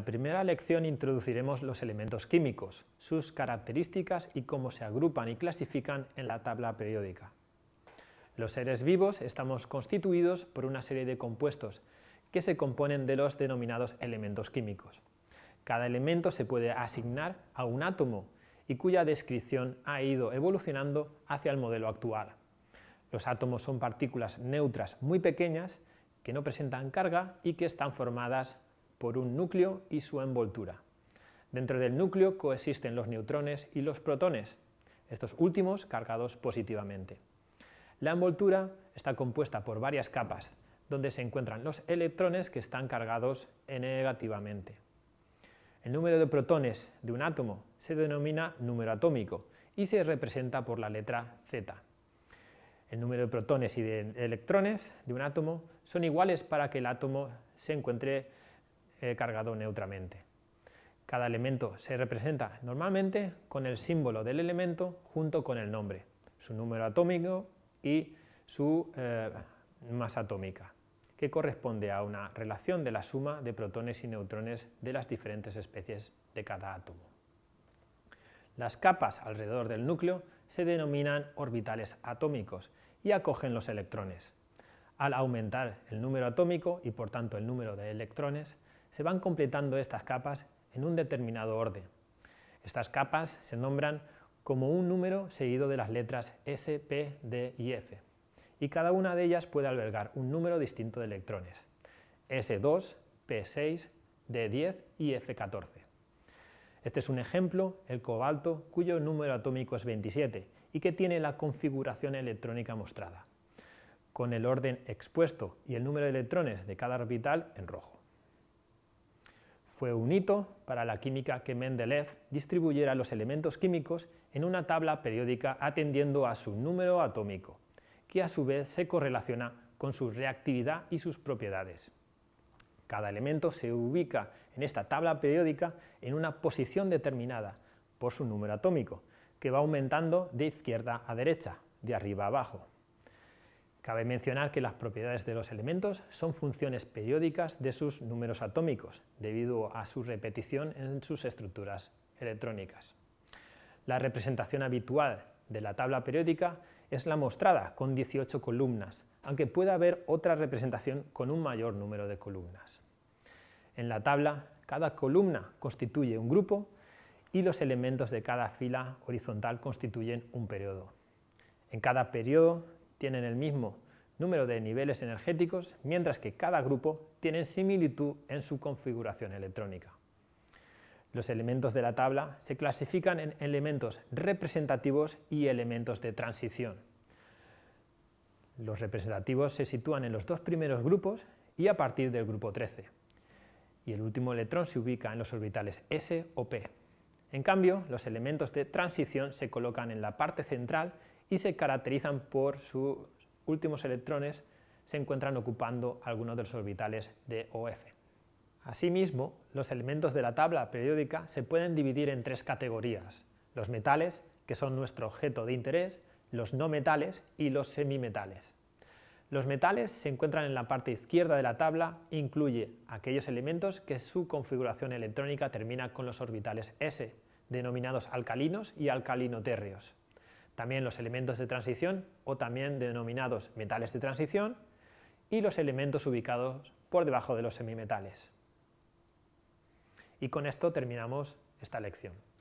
la primera lección introduciremos los elementos químicos, sus características y cómo se agrupan y clasifican en la tabla periódica. Los seres vivos estamos constituidos por una serie de compuestos que se componen de los denominados elementos químicos. Cada elemento se puede asignar a un átomo y cuya descripción ha ido evolucionando hacia el modelo actual. Los átomos son partículas neutras muy pequeñas que no presentan carga y que están formadas por un núcleo y su envoltura. Dentro del núcleo coexisten los neutrones y los protones, estos últimos cargados positivamente. La envoltura está compuesta por varias capas, donde se encuentran los electrones que están cargados negativamente. El número de protones de un átomo se denomina número atómico y se representa por la letra Z. El número de protones y de electrones de un átomo son iguales para que el átomo se encuentre cargado neutramente. Cada elemento se representa normalmente con el símbolo del elemento junto con el nombre, su número atómico y su eh, masa atómica, que corresponde a una relación de la suma de protones y neutrones de las diferentes especies de cada átomo. Las capas alrededor del núcleo se denominan orbitales atómicos y acogen los electrones. Al aumentar el número atómico y por tanto el número de electrones, se van completando estas capas en un determinado orden. Estas capas se nombran como un número seguido de las letras S, P, D y F, y cada una de ellas puede albergar un número distinto de electrones, S2, P6, D10 y F14. Este es un ejemplo, el cobalto, cuyo número atómico es 27 y que tiene la configuración electrónica mostrada, con el orden expuesto y el número de electrones de cada orbital en rojo. Fue un hito para la química que Mendeleev distribuyera los elementos químicos en una tabla periódica atendiendo a su número atómico, que a su vez se correlaciona con su reactividad y sus propiedades. Cada elemento se ubica en esta tabla periódica en una posición determinada por su número atómico, que va aumentando de izquierda a derecha, de arriba a abajo. Cabe mencionar que las propiedades de los elementos son funciones periódicas de sus números atómicos, debido a su repetición en sus estructuras electrónicas. La representación habitual de la tabla periódica es la mostrada, con 18 columnas, aunque pueda haber otra representación con un mayor número de columnas. En la tabla, cada columna constituye un grupo y los elementos de cada fila horizontal constituyen un periodo. En cada periodo tienen el mismo número de niveles energéticos, mientras que cada grupo tiene similitud en su configuración electrónica. Los elementos de la tabla se clasifican en elementos representativos y elementos de transición. Los representativos se sitúan en los dos primeros grupos y a partir del grupo 13. Y el último electrón se ubica en los orbitales S o P. En cambio, los elementos de transición se colocan en la parte central y se caracterizan por sus últimos electrones se encuentran ocupando algunos de los orbitales de OF. Asimismo, los elementos de la tabla periódica se pueden dividir en tres categorías, los metales, que son nuestro objeto de interés, los no metales y los semimetales. Los metales se encuentran en la parte izquierda de la tabla incluye aquellos elementos que su configuración electrónica termina con los orbitales S, denominados alcalinos y alcalinotérreos también los elementos de transición o también denominados metales de transición y los elementos ubicados por debajo de los semimetales. Y con esto terminamos esta lección.